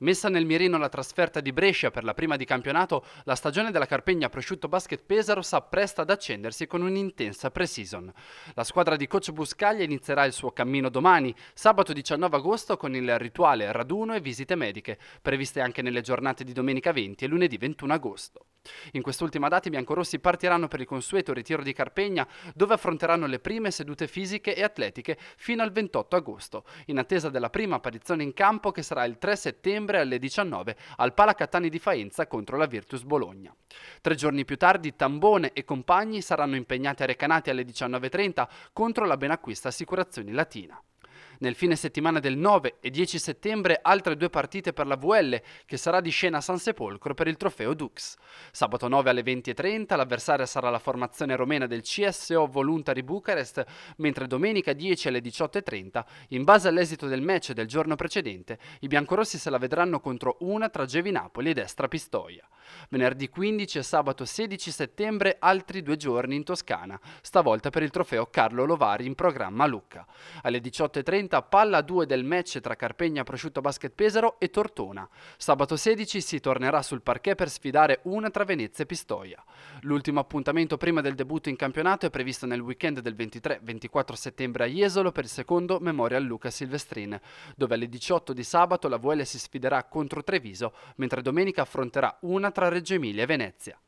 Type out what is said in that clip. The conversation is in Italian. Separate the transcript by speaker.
Speaker 1: Messa nel mirino la trasferta di Brescia per la prima di campionato, la stagione della Carpegna Prosciutto Basket Pesaro sa presto ad accendersi con un'intensa pre-season. La squadra di coach Buscaglia inizierà il suo cammino domani, sabato 19 agosto, con il rituale raduno e visite mediche, previste anche nelle giornate di domenica 20 e lunedì 21 agosto. In quest'ultima data i biancorossi partiranno per il consueto ritiro di Carpegna, dove affronteranno le prime sedute fisiche e atletiche fino al 28 agosto, in attesa della prima apparizione in campo che sarà il 3 settembre dicembre alle 19 al Palacatani di Faenza contro la Virtus Bologna. Tre giorni più tardi Tambone e compagni saranno impegnati a Recanati alle 19.30 contro la Benacquista Assicurazioni Latina. Nel fine settimana del 9 e 10 settembre altre due partite per la VL che sarà di scena a San Sepolcro per il trofeo Dux. Sabato 9 alle 20.30 l'avversaria sarà la formazione romena del CSO Voluntari Bucarest, mentre domenica 10 alle 18.30, in base all'esito del match del giorno precedente, i biancorossi se la vedranno contro una tra Gevi Napoli e Destra Pistoia. Venerdì 15 e sabato 16 settembre altri due giorni in Toscana, stavolta per il trofeo Carlo Lovari in programma Lucca. Alle 18.30 diventa palla 2 del match tra Carpegna Prosciutto Basket Pesaro e Tortona. Sabato 16 si tornerà sul parquet per sfidare una tra Venezia e Pistoia. L'ultimo appuntamento prima del debutto in campionato è previsto nel weekend del 23-24 settembre a Jesolo per il secondo Memorial Luca Silvestrin, dove alle 18 di sabato la VL si sfiderà contro Treviso, mentre domenica affronterà una tra Reggio Emilia e Venezia.